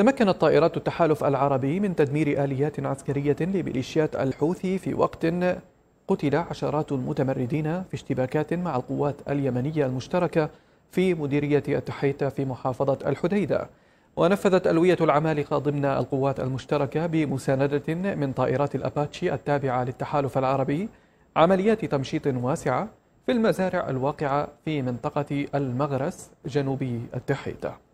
تمكنت طائرات التحالف العربي من تدمير آليات عسكرية لميليشيات الحوثي في وقت قتل عشرات المتمردين في اشتباكات مع القوات اليمنية المشتركة في مديرية التحيتة في محافظة الحديدة ونفذت ألوية العمالقة ضمن القوات المشتركة بمساندة من طائرات الأباتشي التابعة للتحالف العربي عمليات تمشيط واسعة في المزارع الواقعة في منطقة المغرس جنوبي التحيتة